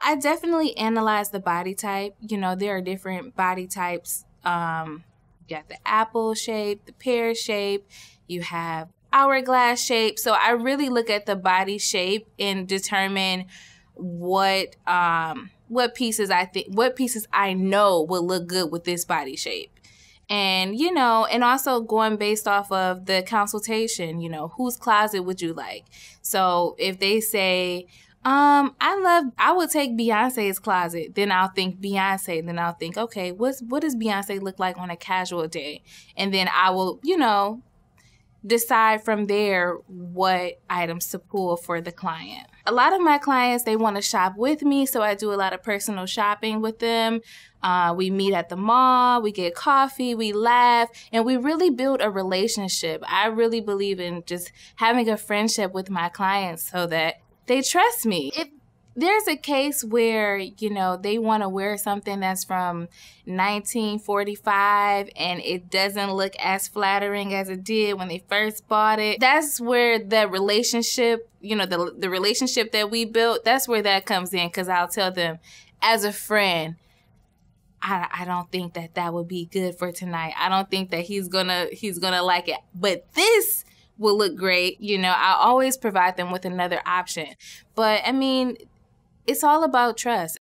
I definitely analyze the body type. You know, there are different body types. Um, you got the apple shape, the pear shape, you have hourglass shape. So I really look at the body shape and determine what um what pieces I think what pieces I know will look good with this body shape. And you know, and also going based off of the consultation, you know, whose closet would you like? So if they say um, I love. I would take Beyonce's closet. Then I'll think Beyonce. Then I'll think, okay, what's what does Beyonce look like on a casual day? And then I will, you know, decide from there what items to pull for the client. A lot of my clients they want to shop with me, so I do a lot of personal shopping with them. Uh, we meet at the mall, we get coffee, we laugh, and we really build a relationship. I really believe in just having a friendship with my clients so that they trust me. If there's a case where you know they want to wear something that's from 1945 and it doesn't look as flattering as it did when they first bought it that's where the relationship you know the, the relationship that we built that's where that comes in because i'll tell them as a friend I, I don't think that that would be good for tonight i don't think that he's gonna he's gonna like it but this will look great. You know, I always provide them with another option. But I mean, it's all about trust.